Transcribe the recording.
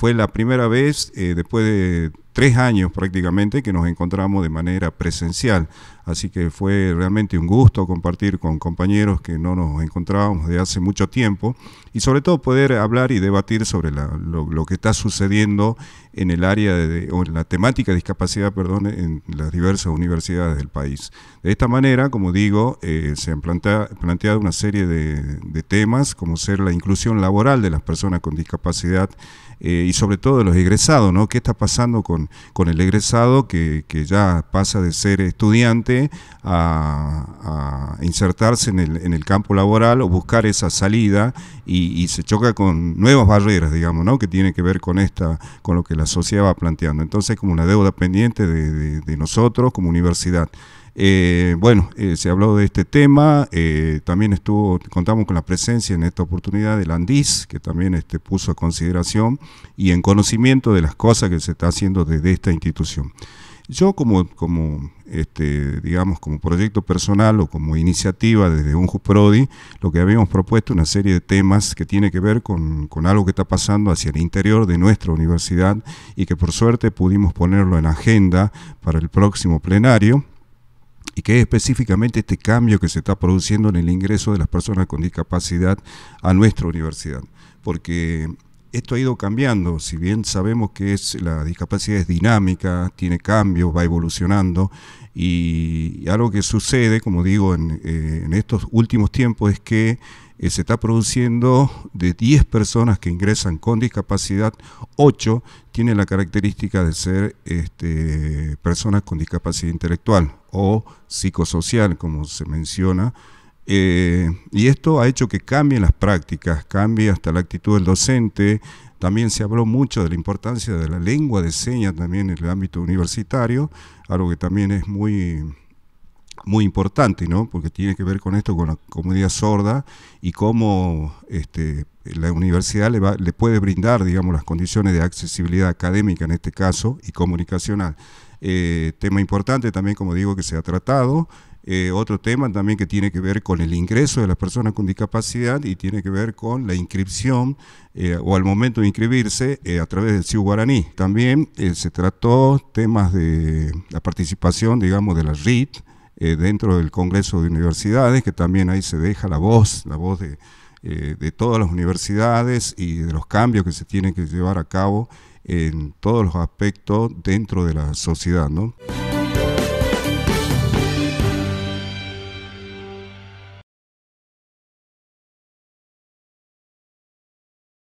Fue la primera vez eh, después de tres años prácticamente que nos encontramos de manera presencial. Así que fue realmente un gusto compartir con compañeros que no nos encontrábamos de hace mucho tiempo y sobre todo poder hablar y debatir sobre lo, que está sucediendo en el área de, o la temática de discapacidad, perdón, en las diversas universidades del país. De esta manera, como digo, eh, se han planteado una serie de, temas, como ser la inclusión laboral de las personas con discapacidad eh, y sobre todo de los egresados, ¿no? ¿Qué está pasando con, con el egresado que, ya pasa de ser estudiante a, insertarse en el, campo laboral o buscar esa salida y, se choca con nuevas barreras, digamos, ¿no? Que tiene que ver con esta, con lo que la sociedad va planteando. Entonces, como una deuda pendiente de, nosotros como universidad. Eh, bueno, eh, se habló de este tema, eh, también estuvo, contamos con la presencia en esta oportunidad del Andis, que también este, puso a consideración y en conocimiento de las cosas que se está haciendo desde esta institución. Yo como, como este, digamos, como proyecto personal o como iniciativa desde un Prodi, lo que habíamos propuesto una serie de temas que tiene que ver con, con, algo que está pasando hacia el interior de nuestra universidad y que por suerte pudimos ponerlo en agenda para el próximo plenario y que es específicamente este cambio que se está produciendo en el ingreso de las personas con discapacidad a nuestra universidad. Porque esto ha ido cambiando, si bien sabemos que es, la discapacidad es dinámica, tiene cambios, va evolucionando, y, algo que sucede, como digo, en, eh, estos últimos tiempos es que eh, se está produciendo de 10 personas que ingresan con discapacidad, 8 tienen la característica de ser este, personas con discapacidad intelectual o psicosocial, como se menciona eh, y esto ha hecho que cambien las prácticas, cambie hasta la actitud del docente. También se habló mucho de la importancia de la lengua de señas también en el ámbito universitario, algo que también es muy, muy importante, ¿no? Porque tiene que ver con esto, con la comunidad sorda y cómo este, la universidad le, puede brindar, digamos, las condiciones de accesibilidad académica en este caso y comunicacional. Eh, tema importante también, como digo, que se ha tratado eh, otro tema también que tiene que ver con el ingreso de las personas con discapacidad y tiene que ver con la inscripción eh, o al momento de inscribirse eh, a través del CIU Guaraní. También se trató temas de la participación, digamos, de la RIT dentro del Congreso de Universidades, que también ahí se deja la voz, la voz de, todas las universidades y de los cambios que se tienen que llevar a cabo en todos los aspectos dentro de la sociedad. ¿no?